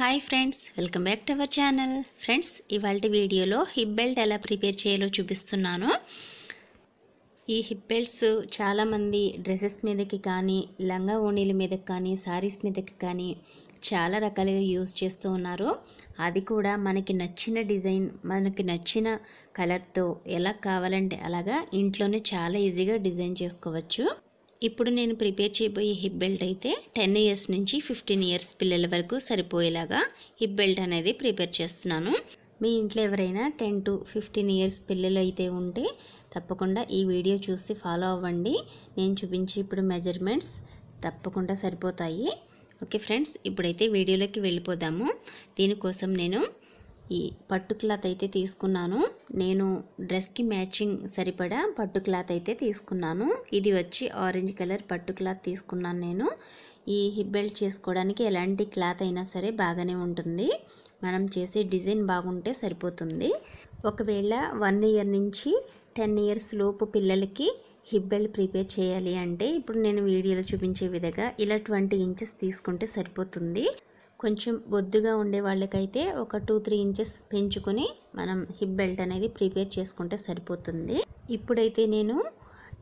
hi friends welcome back to our channel friends ఇవాళ వీడియోలో hip belt ఎలా prepare చేయాలో చూపిస్తున్నాను ఈ హిప్ బెల్ట్స్ చాలామంది డ్రెస్సెస్ మీదకి కానీ లంగా ఓణీల మీదకి కానీ శారీస్ మీదకి కానీ చాలా రకాలుగా యూజ్ చేస్తూ ఉన్నారు అది కూడా మనకి నచ్చిన డిజైన్ మనకి నచ్చిన కలర్తో ఎలా కావాలంటే అలాగా ఇంట్లోనే చాలా ఈజీగా డిజైన్ చేసుకోవచ్చు ఇప్పుడు నేను ప్రిపేర్ చేయబోయే హిప్ బెల్ట్ అయితే టెన్ ఇయర్స్ నుంచి ఫిఫ్టీన్ ఇయర్స్ పిల్లల వరకు సరిపోయేలాగా హిప్ బెల్ట్ అనేది ప్రిపేర్ చేస్తున్నాను మీ ఇంట్లో ఎవరైనా టెన్ టు ఫిఫ్టీన్ ఇయర్స్ పిల్లలు అయితే ఉంటే తప్పకుండా ఈ వీడియో చూసి ఫాలో అవ్వండి నేను చూపించి ఇప్పుడు మెజర్మెంట్స్ తప్పకుండా సరిపోతాయి ఓకే ఫ్రెండ్స్ ఇప్పుడైతే వీడియోలోకి వెళ్ళిపోదాము దీనికోసం నేను ఈ పట్టు క్లాత్ అయితే తీసుకున్నాను నేను డ్రెస్కి మ్యాచింగ్ సరిపడా పట్టు క్లాత్ అయితే తీసుకున్నాను ఇది వచ్చి ఆరెంజ్ కలర్ పట్టు క్లాత్ తీసుకున్నాను నేను ఈ హిప్ బెల్ట్ చేసుకోవడానికి ఎలాంటి క్లాత్ అయినా సరే బాగానే ఉంటుంది మనం చేసే డిజైన్ బాగుంటే సరిపోతుంది ఒకవేళ వన్ ఇయర్ నుంచి టెన్ ఇయర్స్ లోపు పిల్లలకి హిప్ బెల్ట్ ప్రిపేర్ చేయాలి అంటే ఇప్పుడు నేను వీడియోలో చూపించే విధంగా ఇలా ట్వంటీ ఇంచెస్ తీసుకుంటే సరిపోతుంది కొంచెం బొద్దుగా ఉండే వాళ్ళకైతే ఒక టూ త్రీ ఇంచెస్ పెంచుకొని మనం హిప్ బెల్ట్ అనేది ప్రిపేర్ చేసుకుంటే సరిపోతుంది ఇప్పుడైతే నేను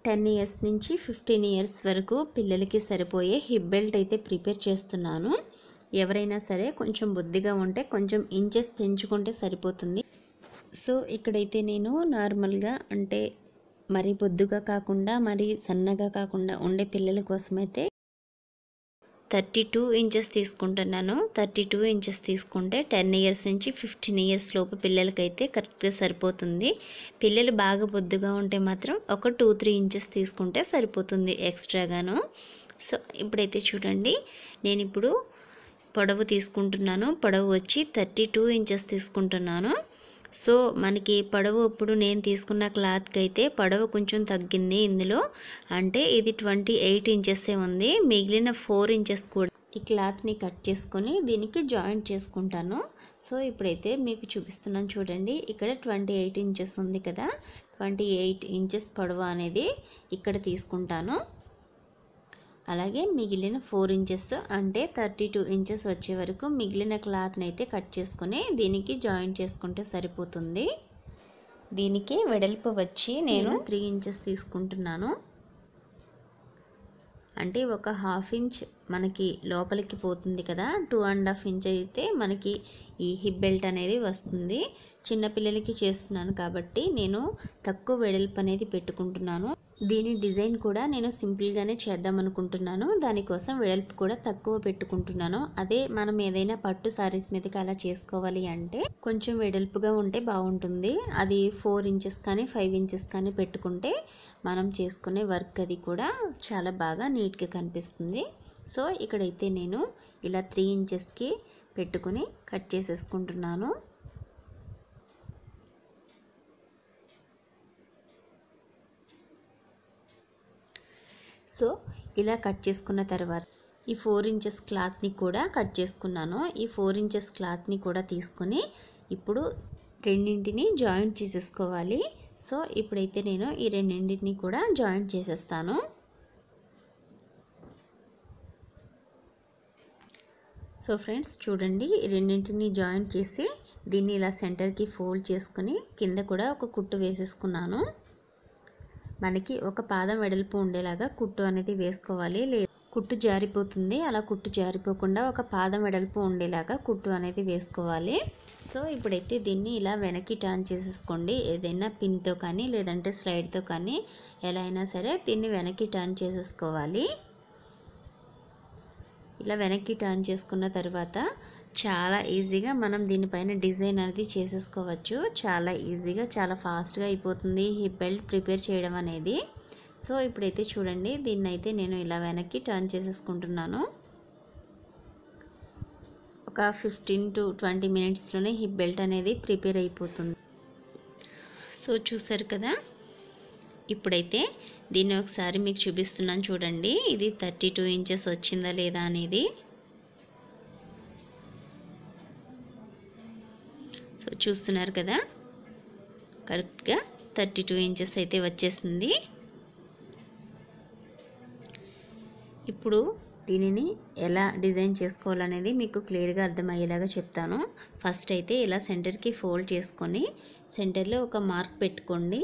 టెన్ ఇయర్స్ నుంచి ఫిఫ్టీన్ ఇయర్స్ వరకు పిల్లలకి సరిపోయే హిప్ బెల్ట్ అయితే ప్రిపేర్ చేస్తున్నాను ఎవరైనా సరే కొంచెం బొద్దిగా ఉంటే కొంచెం ఇంచెస్ పెంచుకుంటే సరిపోతుంది సో ఇక్కడైతే నేను నార్మల్గా అంటే మరీ బొద్దుగా కాకుండా మరీ సన్నగా కాకుండా ఉండే పిల్లల కోసం అయితే థర్టీ టూ ఇంచెస్ తీసుకుంటున్నాను థర్టీ టూ ఇంచెస్ తీసుకుంటే టెన్ ఇయర్స్ నుంచి ఫిఫ్టీన్ ఇయర్స్ లోపు పిల్లలకైతే కరెక్ట్గా సరిపోతుంది పిల్లలు బాగా బొద్దుగా ఉంటే మాత్రం ఒక టూ త్రీ ఇంచెస్ తీసుకుంటే సరిపోతుంది ఎక్స్ట్రాగాను సో ఇప్పుడైతే చూడండి నేను ఇప్పుడు పొడవు తీసుకుంటున్నాను పొడవు వచ్చి థర్టీ టూ ఇంచెస్ తీసుకుంటున్నాను సో మనకి పడవ ఇప్పుడు నేను తీసుకున్న క్లాత్కి అయితే పొడవు కొంచెం తగ్గింది ఇందులో అంటే ఇది ట్వంటీ ఎయిట్ ఇంచెసే ఉంది మిగిలిన ఫోర్ ఇంచెస్ కూడా ఈ క్లాత్ని కట్ చేసుకొని దీనికి జాయింట్ చేసుకుంటాను సో ఇప్పుడైతే మీకు చూపిస్తున్నాను చూడండి ఇక్కడ ట్వంటీ ఎయిట్ ఇంచెస్ ఉంది కదా ట్వంటీ ఎయిట్ ఇంచెస్ పడవ అనేది ఇక్కడ తీసుకుంటాను అలాగే మిగిలిన ఫోర్ ఇంచెస్ అంటే థర్టీ టూ ఇంచెస్ వచ్చే వరకు మిగిలిన క్లాత్ని అయితే కట్ చేసుకుని దీనికి జాయింట్ చేసుకుంటే సరిపోతుంది దీనికి వెడల్పు వచ్చి నేను త్రీ ఇంచెస్ తీసుకుంటున్నాను అంటే ఒక హాఫ్ ఇంచ్ మనకి లోపలికి పోతుంది కదా టూ అండ్ హాఫ్ ఇంచ్ అయితే మనకి ఈ హిప్ బెల్ట్ అనేది వస్తుంది చిన్నపిల్లలకి చేస్తున్నాను కాబట్టి నేను తక్కువ వెడల్పు అనేది పెట్టుకుంటున్నాను దీని డిజైన్ కూడా నేను సింపుల్గానే చేద్దాం అనుకుంటున్నాను దానికోసం వెడల్పు కూడా తక్కువ పెట్టుకుంటున్నాను అదే మనం ఏదైనా పట్టు సారీస్ మీదకి అలా చేసుకోవాలి అంటే కొంచెం వెడల్పుగా ఉంటే బాగుంటుంది అది ఫోర్ ఇంచెస్ కానీ ఫైవ్ ఇంచెస్ కానీ పెట్టుకుంటే మనం చేసుకునే వర్క్ అది కూడా చాలా బాగా నీట్గా కనిపిస్తుంది సో ఇక్కడైతే నేను ఇలా త్రీ ఇంచెస్కి పెట్టుకుని కట్ చేసేసుకుంటున్నాను సో ఇలా కట్ చేసుకున్న తర్వాత ఈ ఫోర్ ఇంచెస్ క్లాత్ని కూడా కట్ చేసుకున్నాను ఈ ఫోర్ ఇంచెస్ క్లాత్ని కూడా తీసుకుని ఇప్పుడు రెండింటిని జాయింట్ చేసేసుకోవాలి సో ఇప్పుడైతే నేను ఈ రెండింటిని కూడా జాయింట్ చేసేస్తాను సో ఫ్రెండ్స్ చూడండి రెండింటిని జాయింట్ చేసి దీన్ని ఇలా సెంటర్కి ఫోల్డ్ చేసుకుని కింద కూడా ఒక కుట్టు వేసేసుకున్నాను మనకి ఒక పాదం వెడల్పు ఉండేలాగా కుట్టు అనేది వేసుకోవాలి లేదు కుట్టు జారిపోతుంది అలా కుట్టు జారిపోకుండా ఒక పాదం వెడల్పు ఉండేలాగా కుట్టు అనేది వేసుకోవాలి సో ఇప్పుడైతే దీన్ని ఇలా వెనక్కి టర్న్ చేసేసుకోండి ఏదైనా పిన్తో కానీ లేదంటే స్లైడ్తో కానీ ఎలా అయినా సరే దీన్ని వెనక్కి టర్న్ చేసేసుకోవాలి ఇలా వెనక్కి టర్న్ చేసుకున్న తర్వాత చాలా ఈజీగా మనం దీనిపైన డిజైన్ అనేది చేసేసుకోవచ్చు చాలా ఈజీగా చాలా ఫాస్ట్గా అయిపోతుంది ఈ బెల్ట్ ప్రిపేర్ చేయడం అనేది సో ఇప్పుడైతే చూడండి దీన్నైతే నేను ఇలా వెనక్కి టర్న్ చేసేసుకుంటున్నాను ఒక ఫిఫ్టీన్ టు ట్వంటీ మినిట్స్లోనే హిప్ బెల్ట్ అనేది ప్రిపేర్ అయిపోతుంది సో చూసారు కదా ఇప్పుడైతే దీన్ని ఒకసారి మీకు చూపిస్తున్నాను చూడండి ఇది థర్టీ టూ ఇంచెస్ వచ్చిందా లేదా అనేది సో చూస్తున్నారు కదా కరెక్ట్గా థర్టీ టూ ఇంచెస్ అయితే వచ్చేసింది ఇప్పుడు దీనిని ఎలా డిజైన్ చేసుకోవాలనేది మీకు క్లియర్గా అర్థమయ్యేలాగా చెప్తాను ఫస్ట్ అయితే ఇలా సెంటర్కి ఫోల్డ్ చేసుకొని సెంటర్లో ఒక మార్క్ పెట్టుకోండి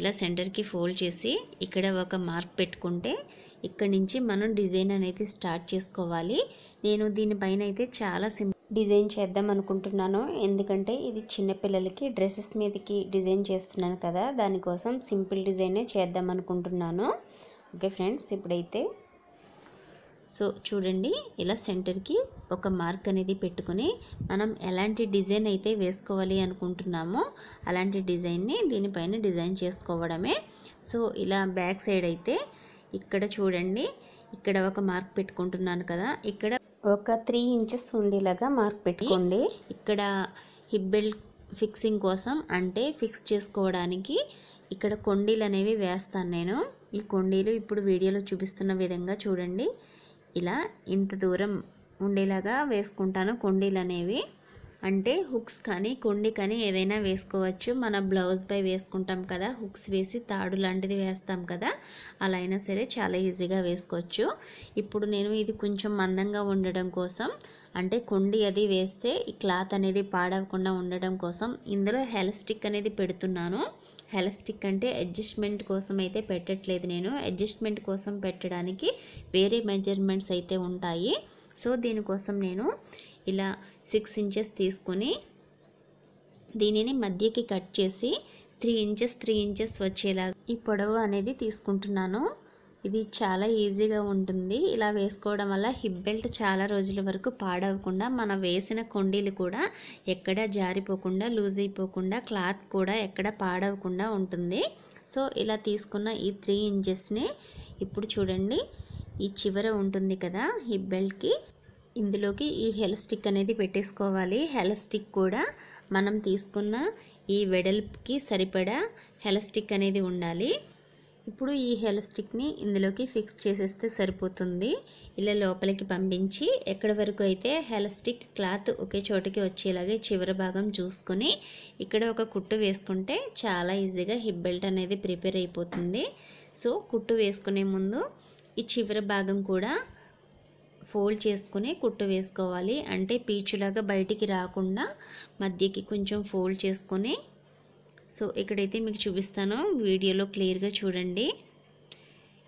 ఇలా సెంటర్కి ఫోల్డ్ చేసి ఇక్కడ ఒక మార్క్ పెట్టుకుంటే ఇక్కడ నుంచి మనం డిజైన్ అనేది స్టార్ట్ చేసుకోవాలి నేను దీనిపైన అయితే చాలా సింపుల్ డిజైన్ చేద్దాం అనుకుంటున్నాను ఎందుకంటే ఇది చిన్నపిల్లలకి డ్రెస్సెస్ మీదకి డిజైన్ చేస్తున్నాను కదా దానికోసం సింపుల్ డిజైనే చేద్దాం అనుకుంటున్నాను ఓకే ఫ్రెండ్స్ ఇప్పుడైతే సో చూడండి ఇలా సెంటర్కి ఒక మార్క్ అనేది పెట్టుకుని మనం ఎలాంటి డిజైన్ అయితే వేసుకోవాలి అనుకుంటున్నామో అలాంటి డిజైన్ని దీనిపైన డిజైన్ చేసుకోవడమే సో ఇలా బ్యాక్ సైడ్ అయితే ఇక్కడ చూడండి ఇక్కడ ఒక మార్క్ పెట్టుకుంటున్నాను కదా ఇక్కడ ఒక త్రీ ఇంచెస్ ఉండేలాగా మార్క్ పెట్టుకోండి ఇక్కడ హిప్ బెల్ట్ ఫిక్సింగ్ కోసం అంటే ఫిక్స్ చేసుకోవడానికి ఇక్కడ కొండీలు అనేవి వేస్తాను నేను ఈ కొండీలు ఇప్పుడు వీడియోలో చూపిస్తున్న విధంగా చూడండి ఇలా ఇంత దూరం ఉండేలాగా వేసుకుంటాను కొండీలు అనేవి అంటే హుక్స్ కానీ కొండి కానీ ఏదైనా వేసుకోవచ్చు మన బ్లౌజ్ పై వేసుకుంటాం కదా హుక్స్ వేసి తాడు లాంటిది వేస్తాం కదా అలా అయినా సరే చాలా ఈజీగా వేసుకోవచ్చు ఇప్పుడు నేను ఇది కొంచెం మందంగా ఉండడం కోసం అంటే కొండి అది వేస్తే ఈ క్లాత్ అనేది పాడవకుండా ఉండడం కోసం ఇందులో హెల్ స్టిక్ అనేది పెడుతున్నాను హెల్ స్టిక్ అంటే అడ్జస్ట్మెంట్ కోసం అయితే పెట్టట్లేదు నేను అడ్జస్ట్మెంట్ కోసం పెట్టడానికి వేరే మెజర్మెంట్స్ అయితే ఉంటాయి సో దీనికోసం నేను ఇలా సిక్స్ ఇంచెస్ తీసుకొని దీనిని మధ్యకి కట్ చేసి త్రీ ఇంచెస్ త్రీ ఇంచెస్ వచ్చేలా ఈ పొడవు అనేది తీసుకుంటున్నాను ఇది చాలా ఈజీగా ఉంటుంది ఇలా వేసుకోవడం వల్ల హిప్ బెల్ట్ చాలా రోజుల వరకు పాడవకుండా మన వేసిన కొండీలు కూడా ఎక్కడ జారిపోకుండా లూజ్ అయిపోకుండా క్లాత్ కూడా ఎక్కడ పాడవకుండా ఉంటుంది సో ఇలా తీసుకున్న ఈ త్రీ ఇంచెస్ని ఇప్పుడు చూడండి ఈ చివర ఉంటుంది కదా హిప్ బెల్ట్కి ఇందులోకి ఈ హెల్ స్టిక్ అనేది పెట్టేసుకోవాలి హెల్ స్టిక్ కూడా మనం తీసుకున్న ఈ వెడల్పుకి సరిపడా హెల్ స్టిక్ అనేది ఉండాలి ఇప్పుడు ఈ హెల్ స్టిక్ని ఇందులోకి ఫిక్స్ చేసేస్తే సరిపోతుంది ఇలా లోపలికి పంపించి ఎక్కడి వరకు అయితే హెల్ స్టిక్ క్లాత్ ఒకే చోటకి వచ్చేలాగే చివరి భాగం చూసుకొని ఇక్కడ ఒక కుట్టు వేసుకుంటే చాలా ఈజీగా హిప్ బెల్ట్ అనేది ప్రిపేర్ అయిపోతుంది సో కుట్టు వేసుకునే ముందు ఈ చివరి భాగం కూడా ఫోల్డ్ చేసుకుని కుట్టు వేసుకోవాలి అంటే పీచులాగా బయటికి రాకుండా మధ్యకి కొంచెం ఫోల్డ్ చేసుకొని సో ఇక్కడైతే మీకు చూపిస్తాను వీడియోలో క్లియర్గా చూడండి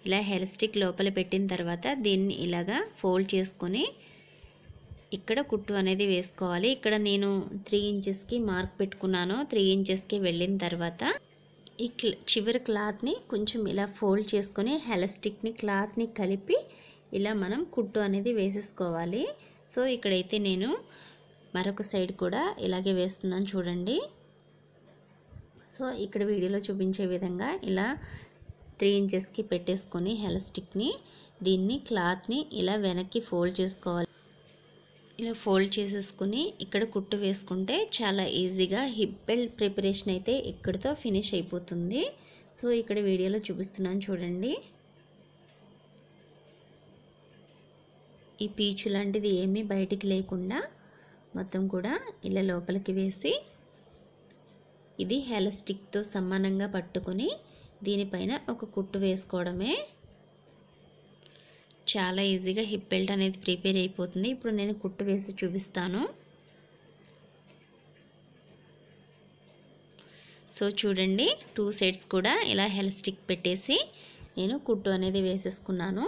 ఇలా హెయిర్ స్టిక్ లోపల పెట్టిన తర్వాత దీన్ని ఇలాగా ఫోల్డ్ చేసుకొని ఇక్కడ కుట్టు అనేది వేసుకోవాలి ఇక్కడ నేను త్రీ ఇంచెస్కి మార్క్ పెట్టుకున్నాను త్రీ ఇంచెస్కి వెళ్ళిన తర్వాత ఈ చివరి క్లాత్ని కొంచెం ఇలా ఫోల్డ్ చేసుకొని హెలస్టిక్ని క్లాత్ని కలిపి ఇలా మనం కుట్టు అనేది వేసేసుకోవాలి సో ఇక్కడైతే నేను మరొక సైడ్ కూడా ఇలాగే వేస్తున్నాను చూడండి సో ఇక్కడ వీడియోలో చూపించే విధంగా ఇలా త్రీ ఇంచెస్కి పెట్టేసుకొని హెల్ స్టిక్ని దీన్ని క్లాత్ని ఇలా వెనక్కి ఫోల్డ్ చేసుకోవాలి ఇలా ఫోల్డ్ చేసేసుకుని ఇక్కడ కుట్టు వేసుకుంటే చాలా ఈజీగా హిప్ బెల్ట్ ప్రిపరేషన్ అయితే ఇక్కడితో ఫినిష్ అయిపోతుంది సో ఇక్కడ వీడియోలో చూపిస్తున్నాను చూడండి ఈ పీచు లాంటిది ఏమీ బయటికి లేకుండా మొత్తం కూడా ఇలా లోపలికి వేసి ఇది హెలస్టిక్తో సమానంగా పట్టుకొని దీనిపైన ఒక కుట్టు వేసుకోవడమే చాలా ఈజీగా హిప్ బెల్ట్ అనేది ప్రిపేర్ అయిపోతుంది ఇప్పుడు నేను కుట్టు వేసి చూపిస్తాను సో చూడండి టూ సైడ్స్ కూడా ఇలా హెల్ స్టిక్ పెట్టేసి నేను కుట్టు అనేది వేసేసుకున్నాను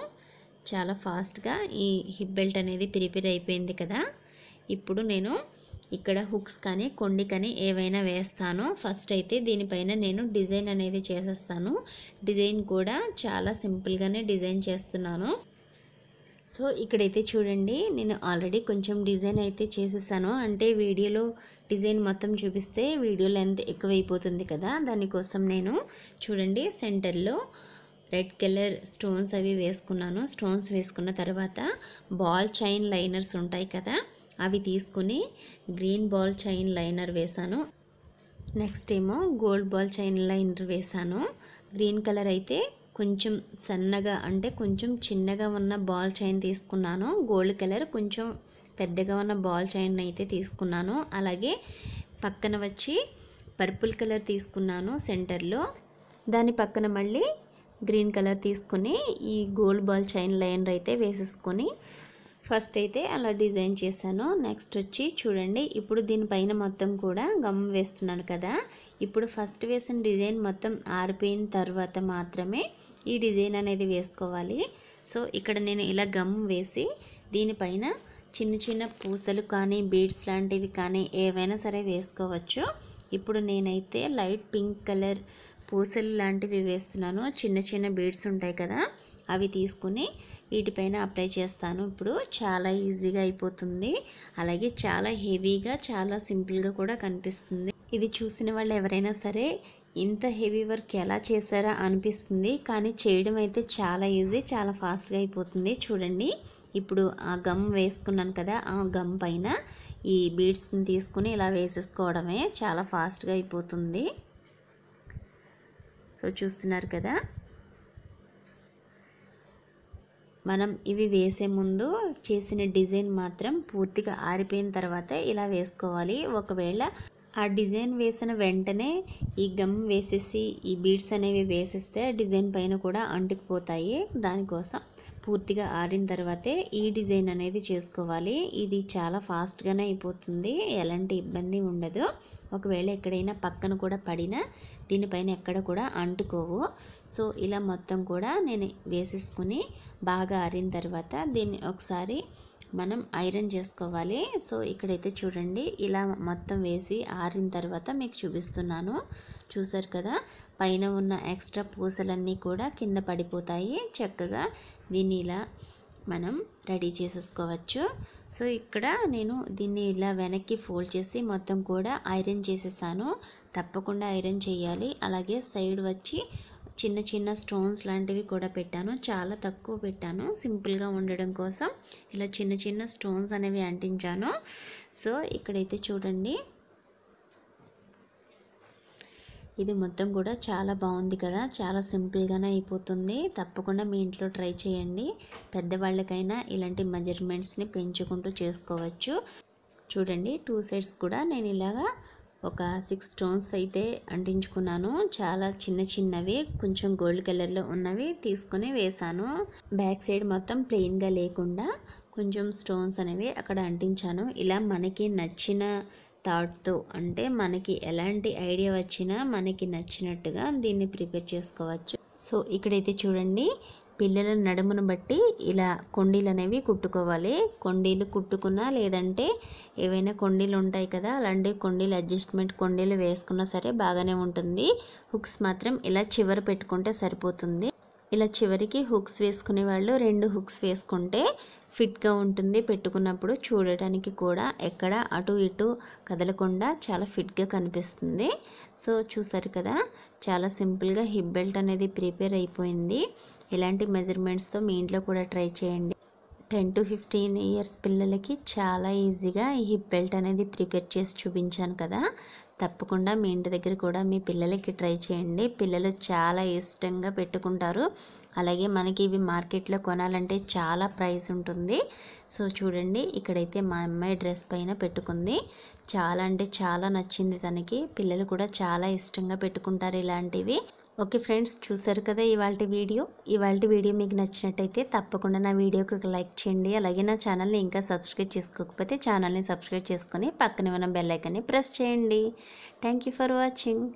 చాలా ఫాస్ట్గా ఈ హిప్ బెల్ట్ అనేది ప్రిపేర్ అయిపోయింది కదా ఇప్పుడు నేను ఇక్కడ హుక్స్ కానీ కొండి కానీ ఏవైనా వేస్తాను ఫస్ట్ అయితే దీనిపైన నేను డిజైన్ అనేది చేసేస్తాను డిజైన్ కూడా చాలా సింపుల్గానే డిజైన్ చేస్తున్నాను సో ఇక్కడైతే చూడండి నేను ఆల్రెడీ కొంచెం డిజైన్ అయితే చేసేసాను అంటే వీడియోలో డిజైన్ మొత్తం చూపిస్తే వీడియో లెంత్ ఎక్కువైపోతుంది కదా దానికోసం నేను చూడండి సెంటర్లో రెడ్ కలర్ స్టోన్స్ అవి వేసుకున్నాను స్టోన్స్ వేసుకున్న తర్వాత బాల్ చైన్ లైనర్స్ ఉంటాయి కదా అవి తీసుకుని గ్రీన్ బాల్ చైన్ లైనర్ వేశాను నెక్స్ట్ ఏమో గోల్డ్ బాల్ చైన్ లైనర్ వేశాను గ్రీన్ కలర్ అయితే కొంచెం సన్నగా అంటే కొంచెం చిన్నగా ఉన్న బాల్ చైన్ తీసుకున్నాను గోల్డ్ కలర్ కొంచెం పెద్దగా ఉన్న బాల్ చైన్ అయితే తీసుకున్నాను అలాగే పక్కన వచ్చి పర్పుల్ కలర్ తీసుకున్నాను సెంటర్లో దాని పక్కన మళ్ళీ గ్రీన్ కలర్ తీసుకుని ఈ గోల్డ్ బాల్ చైన్ లైనర్ అయితే వేసేసుకొని ఫస్ట్ అయితే అలా డిజైన్ చేశాను నెక్స్ట్ వచ్చి చూడండి ఇప్పుడు దీనిపైన మొత్తం కూడా గమ్ వేస్తున్నాను కదా ఇప్పుడు ఫస్ట్ వేసిన డిజైన్ మొత్తం ఆరిపోయిన తర్వాత మాత్రమే ఈ డిజైన్ అనేది వేసుకోవాలి సో ఇక్కడ నేను ఇలా గమ్ వేసి దీనిపైన చిన్న చిన్న పూసలు కానీ బీడ్స్ లాంటివి కానీ ఏవైనా సరే వేసుకోవచ్చు ఇప్పుడు నేనైతే లైట్ పింక్ కలర్ పూసలు లాంటివి వేస్తున్నాను చిన్న చిన్న బీడ్స్ ఉంటాయి కదా అవి తీసుకుని వీటిపైన అప్లై చేస్తాను ఇప్పుడు చాలా ఈజీగా అయిపోతుంది అలాగే చాలా హెవీగా చాలా సింపుల్గా కూడా కనిపిస్తుంది ఇది చూసిన వాళ్ళు ఎవరైనా సరే ఇంత హెవీ వర్క్ ఎలా చేశారా అనిపిస్తుంది కానీ చేయడం అయితే చాలా ఈజీ చాలా ఫాస్ట్గా అయిపోతుంది చూడండి ఇప్పుడు ఆ గమ్ వేసుకున్నాను కదా ఆ గమ్ పైన ఈ బీడ్స్ని తీసుకుని ఇలా వేసేసుకోవడమే చాలా ఫాస్ట్గా అయిపోతుంది సో చూస్తున్నారు కదా మనం ఇవి వేసే ముందు చేసిన డిజైన్ మాత్రం పూర్తిగా ఆరిపోయిన తర్వాత ఇలా వేసుకోవాలి ఒకవేళ ఆ డిజైన్ వేసిన వెంటనే ఈ గమ్ వేసేసి ఈ బీడ్స్ అనేవి వేసేస్తే డిజైన్ పైన కూడా అంటుకుపోతాయి దానికోసం పూర్తిగా ఆరిన తర్వాతే ఈ డిజైన్ అనేది చేసుకోవాలి ఇది చాలా ఫాస్ట్గానే అయిపోతుంది ఎలాంటి ఇబ్బంది ఉండదు ఒకవేళ ఎక్కడైనా పక్కన కూడా పడినా దీనిపైన ఎక్కడ కూడా అంటుకోవు సో ఇలా మొత్తం కూడా నేను వేసేసుకుని బాగా ఆరిన తర్వాత దీన్ని ఒకసారి మనం ఐరన్ చేసుకోవాలి సో ఇక్కడైతే చూడండి ఇలా మొత్తం వేసి ఆరిన తర్వాత మీకు చూపిస్తున్నాను చూసారు కదా పైన ఉన్న ఎక్స్ట్రా పూసలన్నీ కూడా కింద పడిపోతాయి చక్కగా దీన్ని ఇలా మనం రెడీ చేసేసుకోవచ్చు సో ఇక్కడ నేను దీన్ని ఇలా వెనక్కి ఫోల్డ్ చేసి మొత్తం కూడా ఐరన్ చేసేసాను తప్పకుండా ఐరన్ చేయాలి అలాగే సైడ్ వచ్చి చిన్న చిన్న స్టోన్స్ లాంటివి కూడా పెట్టాను చాలా తక్కువ పెట్టాను సింపుల్గా ఉండడం కోసం ఇలా చిన్న చిన్న స్టోన్స్ అనేవి అంటించాను సో ఇక్కడైతే చూడండి ఇది మొత్తం కూడా చాలా బాగుంది కదా చాలా సింపుల్గానే అయిపోతుంది తప్పకుండా మీ ఇంట్లో ట్రై చేయండి పెద్దవాళ్ళకైనా ఇలాంటి మెజర్మెంట్స్ని పెంచుకుంటూ చేసుకోవచ్చు చూడండి టూ సైడ్స్ కూడా నేను ఇలాగా ఒక సిక్స్ స్టోన్స్ అయితే అంటించుకున్నాను చాలా చిన్న చిన్నవి కొంచెం గోల్డ్ కలర్లో ఉన్నవి తీసుకొని వేశాను బ్యాక్ సైడ్ మొత్తం ప్లెయిన్గా లేకుండా కొంచెం స్టోన్స్ అనేవి అక్కడ అంటించాను ఇలా మనకి నచ్చిన థాట్తో అంటే మనకి ఎలాంటి ఐడియా వచ్చినా మనకి నచ్చినట్టుగా దీన్ని ప్రిపేర్ చేసుకోవచ్చు సో ఇక్కడైతే చూడండి పిల్లల నడుమును బట్టి ఇలా కొండీలు అనేవి కుట్టుకోవాలి కొండీలు కుట్టుకున్నా లేదంటే ఏవైనా కొండీలు ఉంటాయి కదా అలాంటి కొండీలు అడ్జస్ట్మెంట్ కొండీలు వేసుకున్నా సరే బాగానే ఉంటుంది హుక్స్ మాత్రం ఇలా చివర పెట్టుకుంటే సరిపోతుంది ఇలా చివరికి హుక్స్ వేసుకునే వాళ్ళు రెండు హుక్స్ వేసుకుంటే ఫిట్గా ఉంటుంది పెట్టుకున్నప్పుడు చూడటానికి కూడా ఎక్కడ అటు ఇటు కదలకుండా చాలా ఫిట్గా కనిపిస్తుంది సో చూసారు కదా చాలా సింపుల్గా హిప్ బెల్ట్ అనేది ప్రిపేర్ అయిపోయింది ఇలాంటి మెజర్మెంట్స్తో మీ ఇంట్లో కూడా ట్రై చేయండి టెన్ టు ఫిఫ్టీన్ ఇయర్స్ పిల్లలకి చాలా ఈజీగా ఈ హిప్ బెల్ట్ అనేది ప్రిపేర్ చేసి చూపించాను కదా తప్పకుండా మీ ఇంటి దగ్గర కూడా మీ పిల్లలకి ట్రై చేయండి పిల్లలు చాలా ఇష్టంగా పెట్టుకుంటారు అలాగే మనకి ఇవి మార్కెట్లో కొనాలంటే చాలా ప్రైస్ ఉంటుంది సో చూడండి ఇక్కడైతే మా అమ్మాయి డ్రెస్ పైన పెట్టుకుంది చాలా అంటే చాలా నచ్చింది తనకి పిల్లలు కూడా చాలా ఇష్టంగా పెట్టుకుంటారు ఇలాంటివి ఓకే ఫ్రెండ్స్ చూసారు కదా ఇవాళ వీడియో ఇవాళ వీడియో మీకు నచ్చినట్టయితే తప్పకుండా నా వీడియోకి ఒక లైక్ చేయండి అలాగే నా ఛానల్ని ఇంకా సబ్స్క్రైబ్ చేసుకోకపోతే ఛానల్ని సబ్స్క్రైబ్ చేసుకొని పక్కన ఉన్న బెల్లైకాన్ని ప్రెస్ చేయండి థ్యాంక్ ఫర్ వాచింగ్